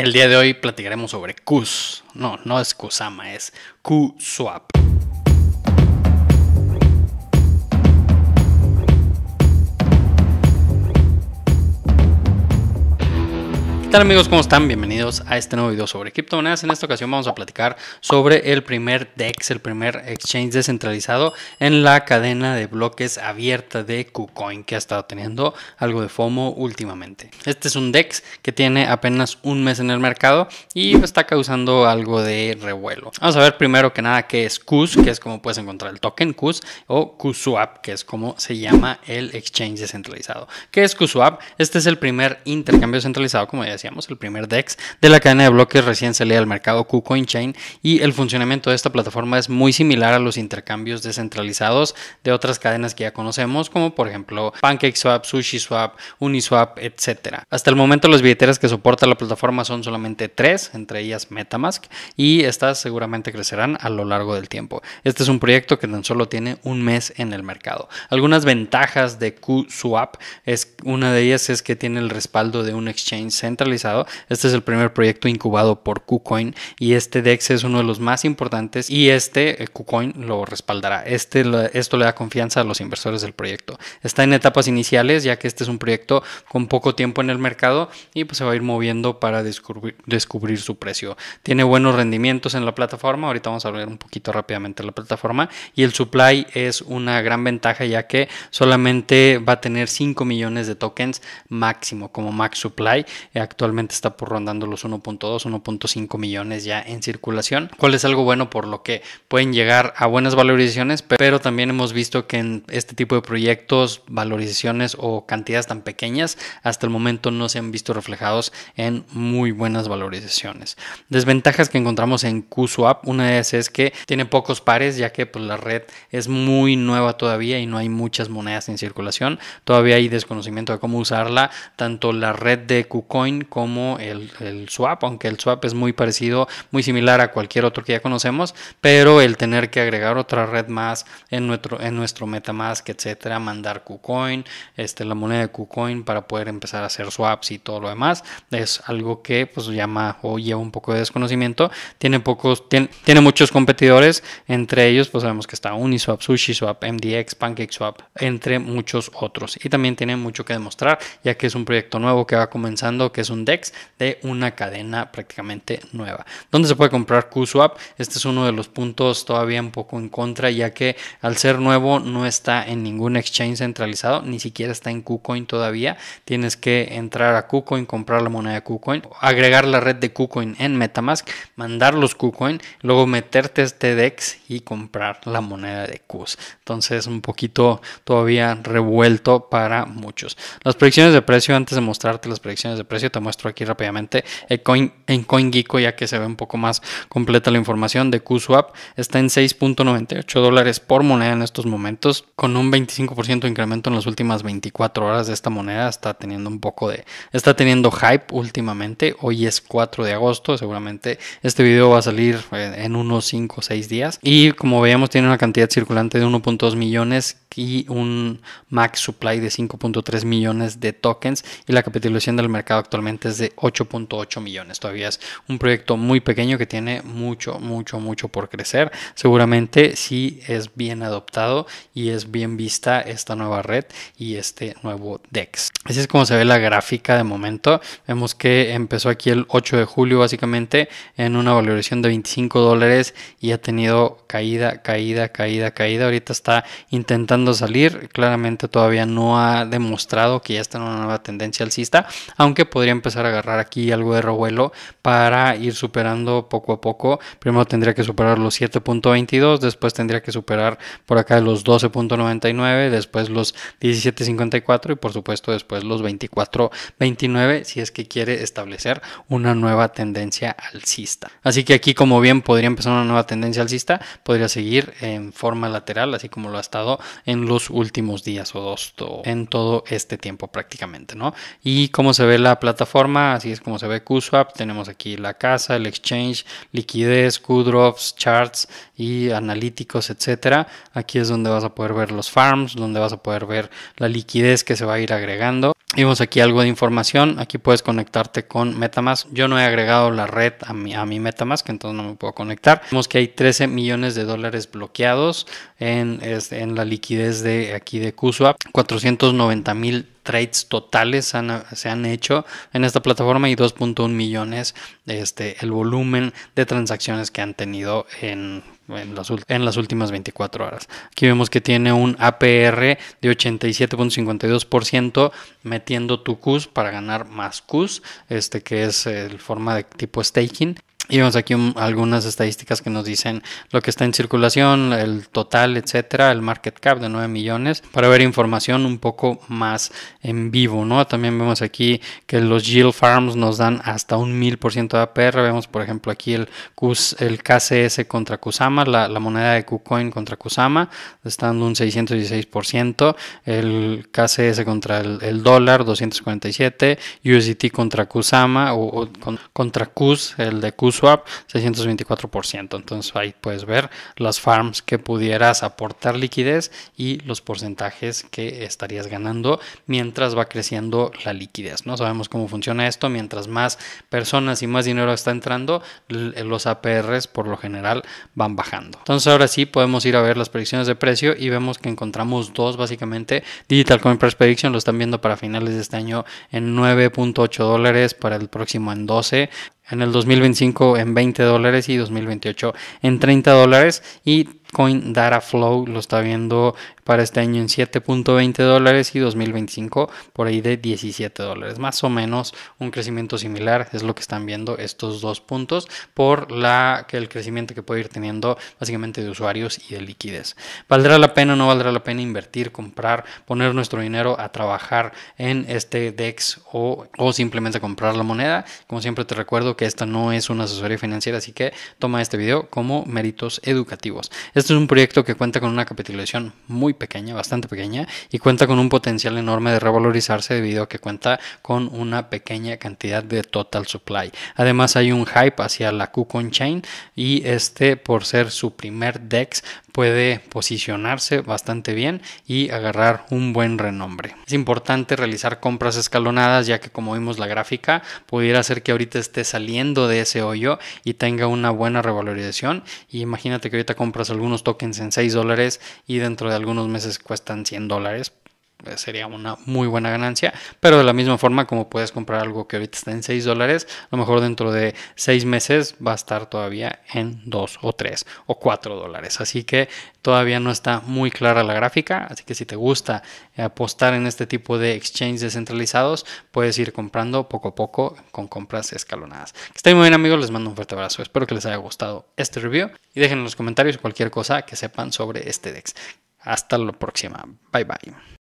El día de hoy platicaremos sobre KUS, No, no es Kusama, es QSWAP. ¿Qué tal amigos? ¿Cómo están? Bienvenidos a este nuevo video sobre criptomonedas. En esta ocasión vamos a platicar sobre el primer DEX, el primer exchange descentralizado en la cadena de bloques abierta de KuCoin que ha estado teniendo algo de FOMO últimamente. Este es un DEX que tiene apenas un mes en el mercado y está causando algo de revuelo. Vamos a ver primero que nada qué es KUS, que es como puedes encontrar el token KUS o KUSWAP, que es como se llama el exchange descentralizado. ¿Qué es KUSWAP? Este es el primer intercambio centralizado, como ya decíamos, el primer DEX de la cadena de bloques recién salida al mercado KuCoin Chain y el funcionamiento de esta plataforma es muy similar a los intercambios descentralizados de otras cadenas que ya conocemos, como por ejemplo PancakeSwap, SushiSwap, Uniswap, etc. Hasta el momento las billeteras que soporta la plataforma son solamente tres, entre ellas MetaMask, y estas seguramente crecerán a lo largo del tiempo. Este es un proyecto que tan solo tiene un mes en el mercado. Algunas ventajas de QSwap es una de ellas es que tiene el respaldo de un exchange central este es el primer proyecto incubado por KuCoin y este DEX es uno de los más importantes y este eh, KuCoin lo respaldará. Este, esto le da confianza a los inversores del proyecto. Está en etapas iniciales ya que este es un proyecto con poco tiempo en el mercado y pues se va a ir moviendo para descubrir, su precio. Tiene buenos rendimientos en la plataforma. Ahorita vamos a hablar un poquito rápidamente de la plataforma y el supply es una gran ventaja ya que solamente va a tener 5 millones de tokens máximo como max supply actualmente está por rondando los 1.2, 1.5 millones ya en circulación, cual es algo bueno por lo que pueden llegar a buenas valorizaciones, pero también hemos visto que en este tipo de proyectos valorizaciones o cantidades tan pequeñas hasta el momento no se han visto reflejados en muy buenas valorizaciones. Desventajas que encontramos en QSwap, una de ellas es que tiene pocos pares ya que pues, la red es muy nueva todavía y no hay muchas monedas en circulación, todavía hay desconocimiento de cómo usarla, tanto la red de KuCoin como el, swap, aunque el swap es muy parecido, muy similar a cualquier otro que ya conocemos, pero el tener que agregar otra red más en nuestro, en nuestro MetaMask, etcétera, mandar KuCoin, este, la moneda de KuCoin para poder empezar a hacer swaps y todo lo demás, es algo que pues llama o lleva un poco de desconocimiento, tiene pocos, tiene, muchos competidores, entre ellos pues sabemos que está Uniswap, SushiSwap, MDX, PancakeSwap, entre muchos otros, y también tiene mucho que demostrar, ya que es un proyecto nuevo que va comenzando, que es un DEX de una cadena prácticamente nueva. ¿Dónde se puede comprar QSwap? Este es uno de los puntos todavía un poco en contra, ya que al ser nuevo no está en ningún exchange centralizado, ni siquiera está en KuCoin todavía. Tienes que entrar a KuCoin, comprar la moneda de KuCoin, agregar la red de KuCoin en MetaMask, mandar los KuCoin, luego meterte este DEX y comprar la moneda de Qs, Entonces, un poquito todavía revuelto para muchos. Las predicciones de precio, antes de mostrarte las predicciones de precio, te muestro aquí rápidamente en, eh, Coin, en CoinGecko ya que se ve un poco más completa la información de QSwap. Está en 6.98 dólares por moneda en estos momentos, con un 25% de incremento en las últimas 24 horas de esta moneda. Está teniendo un poco de... Está teniendo hype últimamente. Hoy es 4 de agosto. Seguramente este video va a salir eh, en unos 5 o 6 días. Y como veíamos tiene una cantidad circulante de 1.2 millones y un max supply de 5.3 millones de tokens y la capitalización del mercado actualmente es de 8.8 millones. Todavía es un proyecto muy pequeño que tiene mucho, mucho, mucho por crecer. Seguramente si es bien adoptado y es bien vista esta nueva red y este nuevo DEX. Así es como se ve la gráfica de momento. Vemos que empezó aquí el 8 de julio básicamente en una valoración de 25 dólares y ha tenido caída, caída, caída, caída. Ahorita está intentando a salir. Claramente todavía no ha demostrado que ya está en una nueva tendencia alcista, aunque podría empezar a agarrar aquí algo de revuelo para ir superando poco a poco. Primero tendría que superar los 7.22, después tendría que superar por acá los 12.99, después los 17.54 y por supuesto después los 24.29 si es que quiere establecer una nueva tendencia alcista. Así que aquí como bien podría empezar una nueva tendencia alcista, podría seguir en forma lateral, así como lo ha estado en los últimos días o dos, en todo este tiempo prácticamente, ¿no? Y como se ve la plataforma, así es como se ve QSwap, tenemos aquí la casa, el exchange, liquidez, QDrops, charts y analíticos, etcétera. Aquí es donde vas a poder ver los farms, donde vas a poder ver la liquidez que se va a ir agregando. Vemos aquí algo de información, aquí puedes conectarte con Metamask. Yo no he agregado la red a mi, Metamask, entonces no me puedo conectar. Vemos que hay 13 millones de dólares bloqueados en este, la liquidez desde aquí de Cusua, 490 mil trades totales se han hecho en esta plataforma y 2.1 millones este, el volumen de transacciones que han tenido en, en, las, últimas 24 horas. Aquí vemos que tiene un APR de 87.52% metiendo tu CUS para ganar más CUS, este que es el forma de tipo staking y vemos aquí algunas estadísticas que nos dicen lo que está en circulación, el total, etcétera, el market cap de 9 millones, para ver información un poco más en vivo, ¿no? También vemos aquí que los yield farms nos dan hasta un 1000% de APR. Vemos, por ejemplo, aquí el, el KCS contra Kusama, la, moneda de KuCoin contra Kusama, está dando un 616%. El KCS contra el, dólar, 247. USDT contra Kusama o, contra KUS, el de KUS swap 624%. Entonces ahí puedes ver las farms que pudieras aportar liquidez y los porcentajes que estarías ganando mientras va creciendo la liquidez. No sabemos cómo funciona esto. Mientras más personas y más dinero está entrando, eh, los APRs por lo general van bajando. Entonces ahora sí podemos ir a ver las predicciones de precio y vemos que encontramos dos básicamente. Digital Coin Price Prediction lo están viendo para finales de este año en 9.8 dólares, para el próximo en 12 en el 2025 en 20 dólares y 2028 en 30 dólares y Coin Data Flow lo está viendo para este año en 7.20 dólares y 2025 por ahí de 17 dólares. Más o menos un crecimiento similar es lo que están viendo estos dos puntos por la, que el crecimiento que puede ir teniendo básicamente de usuarios y de liquidez. ¿Valdrá la pena o no valdrá la pena invertir, comprar, poner nuestro dinero a trabajar en este DEX o, o simplemente comprar la moneda? Como siempre te recuerdo que esta no es una asesoría financiera, así que toma este video como méritos educativos. Este es un proyecto que cuenta con una capitalización muy pequeña, bastante pequeña, y cuenta con un potencial enorme de revalorizarse debido a que cuenta con una pequeña cantidad de total supply. Además hay un hype hacia la KuCoin Chain y este por ser su primer DEX puede posicionarse bastante bien y agarrar un buen renombre. Es importante realizar compras escalonadas ya que como vimos la gráfica pudiera ser que ahorita esté saliendo de ese hoyo y tenga una buena revalorización imagínate que ahorita compras algunos tokens en 6 dólares y dentro de algunos meses cuestan 100 dólares eh, sería una muy buena ganancia, pero de la misma forma como puedes comprar algo que ahorita está en 6 dólares, a lo mejor dentro de 6 meses va a estar todavía en 2 o 3 o 4 dólares. Así que todavía no está muy clara la gráfica, así que si te gusta apostar en este tipo de exchanges descentralizados, puedes ir comprando poco a poco con compras escalonadas. Que estén muy bien amigos, les mando un fuerte abrazo, espero que les haya gustado este review y dejen en los comentarios cualquier cosa que sepan sobre este DEX. Hasta la próxima. Bye bye.